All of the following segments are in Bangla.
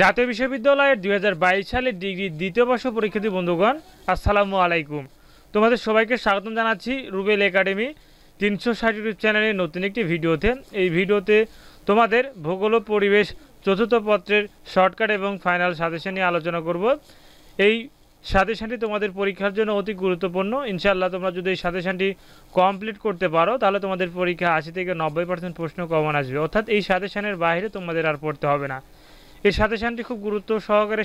জাতীয় বিশ্ববিদ্যালয়ের দুই সালে ডিগ্রি দ্বিতীয় বর্ষ পরীক্ষার্থী বন্ধুগণ আসসালামু আলাইকুম তোমাদের সবাইকে স্বাগতম জানাচ্ছি রুবেল একাডেমি তিনশো ষাট ইউটিউব চ্যানেলের নতুন একটি ভিডিওতে এই ভিডিওতে তোমাদের ভূগোল পরিবেশ চতুর্থ পত্রের শর্টকাট এবং ফাইনাল সাজেশন নিয়ে আলোচনা করব এই সাজেশানটি তোমাদের পরীক্ষার জন্য অতি গুরুত্বপূর্ণ ইনশাআল্লাহ তোমরা যদি এই সাজেশানটি কমপ্লিট করতে পারো তাহলে তোমাদের পরীক্ষা আশি থেকে নব্বই পার্সেন্ট প্রশ্ন কমন আসবে অর্থাৎ এই সাজেশানের বাইরে তোমাদের আর পড়তে হবে না এই সাজেশানটি খুব গুরুত্ব সহকারে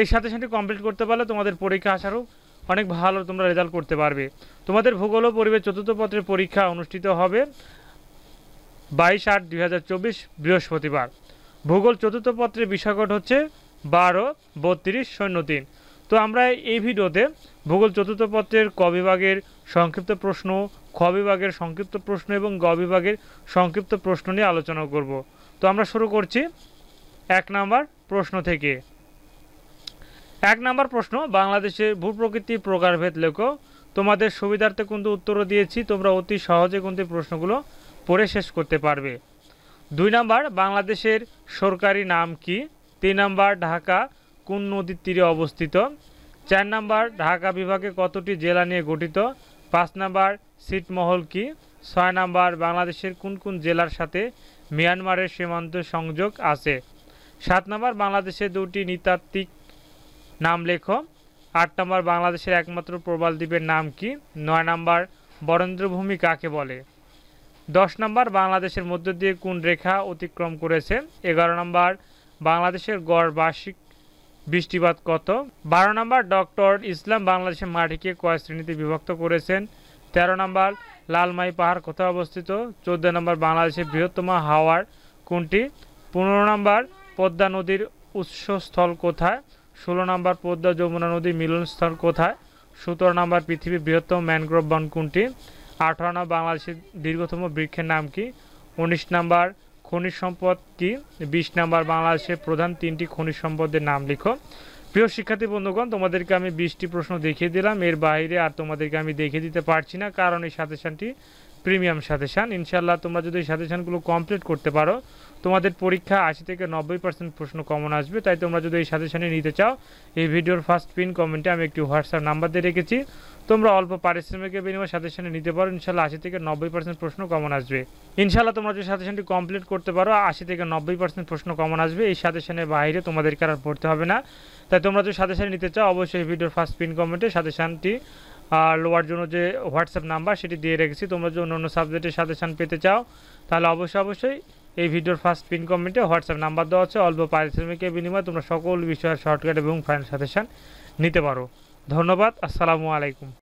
এই সাজেশানটি কমপ্লিট করতে পারলে তোমাদের পরীক্ষা আসারও অনেক ভালো তোমরা রেজাল্ট করতে পারবে তোমাদের ভূগোল ও পরিবেশ চতুর্থ পত্রের পরীক্ষা অনুষ্ঠিত হবে বাইশ আট দুই বৃহস্পতিবার ভূগোল চতুর্থ পত্রের বিষয়কট হচ্ছে বারো বত্রিশ শূন্য তিন তো আমরা এই ভিডিওতে ভূগোল চতুর্থ পত্রের ক বিভাগের সংক্ষিপ্ত প্রশ্ন খ বিভাগের সংক্ষিপ্ত প্রশ্ন এবং গ বিভাগের সংক্ষিপ্ত প্রশ্ন নিয়ে আলোচনা করব তো আমরা শুরু করছি এক নাম্বার প্রশ্ন থেকে এক নাম্বার প্রশ্ন বাংলাদেশের ভূপ্রকৃতির প্রকারভেদ লেখো তোমাদের সুবিধার্থে কিন্তু উত্তর দিয়েছি তোমরা অতি সহজে কিন্তু প্রশ্নগুলো পড়ে শেষ করতে পারবে দুই নাম্বার বাংলাদেশের সরকারি নাম কি তিন নাম্বার ঢাকা কোন নদীর তীরে অবস্থিত চার নাম্বার ঢাকা বিভাগে কতটি জেলা নিয়ে গঠিত পাঁচ নাম্বার সিটমহল কি ছয় নাম্বার বাংলাদেশের কোন কোন জেলার সাথে মিয়ানমারের সীমান্ত সংযোগ আছে সাত নম্বর বাংলাদেশের দুটি নৃতাত্ত্বিক নাম লেখো আট নম্বর বাংলাদেশের একমাত্র প্রবাল দ্বীপের নাম কি নয় নম্বর বরেন্দ্রভূমি কাকে বলে দশ নম্বর বাংলাদেশের মধ্য দিয়ে কোন রেখা অতিক্রম করেছে এগারো নম্বর বাংলাদেশের গড় বার্ষিক বৃষ্টিপাত কত বারো নম্বর ডক্টর ইসলাম বাংলাদেশের মাটিকে কয় শ্রেণীতে বিভক্ত করেছেন তেরো নম্বর লালমাই পাহাড় কোথায় অবস্থিত চোদ্দ নম্বর বাংলাদেশের বৃহত্তম হাওয়ার কোনটি পনেরো নম্বর পদ্মা নদীর উৎসস্থল কোথায় ষোলো নম্বর পদ্মা যমুনা নদীর মিলনস্থল কোথায় সতেরো নম্বর পৃথিবীর বৃহত্তম ম্যানগ্রোভ বন কোনটি আঠারো নম্বর বাংলাদেশের দীর্ঘতম বৃক্ষের নাম কি উনিশ নম্বর খনিজ সম্পদ কি বিশ নম্বর বাংলাদেশের প্রধান তিনটি খনিজ সম্পদের নাম লিখো প্রিয় শিক্ষার্থী বন্ধুগণ তোমাদেরকে আমি বিশটি প্রশ্ন দেখিয়ে দিলাম এর বাইরে আর তোমাদেরকে আমি দেখিয়ে দিতে পারছি না কারণ এই সাজেশনটি প্রিমিয়াম সাজেশান ইনশাল্লাহ তোমরা যদি সাজেশানগুলো কমপ্লিট করতে পারো তোমাদের পরীক্ষা আশি থেকে নব্বই পার্সেন্ট প্রশ্ন কমন আসবে তাই তোমরা যদি এই সাজেশানে নিতে চাও এই ভিডিওর ফার্স্ট পিন কমেন্টে আমি একটি হোয়াটসঅ্যাপ নাম্বার দিয়ে রেখেছি তোমরা অল্প পারিশ্রমিকের বিনিময়ে সাজেশানে নিতে পারো ইনশাল্লাহ আশি থেকে নব্বই পার্সেন্ট প্রশ্ন কমন আসবে ইনশাল্লাহ তোমরা যদি সাজেশানটি কমপ্লিট করতে পারো আশি থেকে নব্বই পার্সেন্ট প্রশ্ন কমন আসবে এই সাজেশানের বাইরে তোমাদেরকে আর পড়তে হবে না তাই তোমরা যদি সাজেশানে নিতে চাও অবশ্যই ভিডিওর ফার্স্ট পিন কমেন্টে সাজেশানটি আর লোয়ার জন্য যে হোয়াটসঅ্যাপ নাম্বার সেটি দিয়ে রেখেছি তোমরা যদি অন্য অন্য সাবজেক্টের সাজেশান পেতে চাও তাহলে অবশ্যই অবশ্যই এই ভিডিওর ফার্স্ট পিন কমেন্টে হোয়াটসঅ্যাপ নাম্বার দেওয়া আছে অল্প পারিশ্রমিকের বিনিময়ে তোমরা সকল বিষয়ের শর্টকাট এবং ফাইনাল সাজেশান নিতে পারো ধন্যবাদ আসসালামু আলাইকুম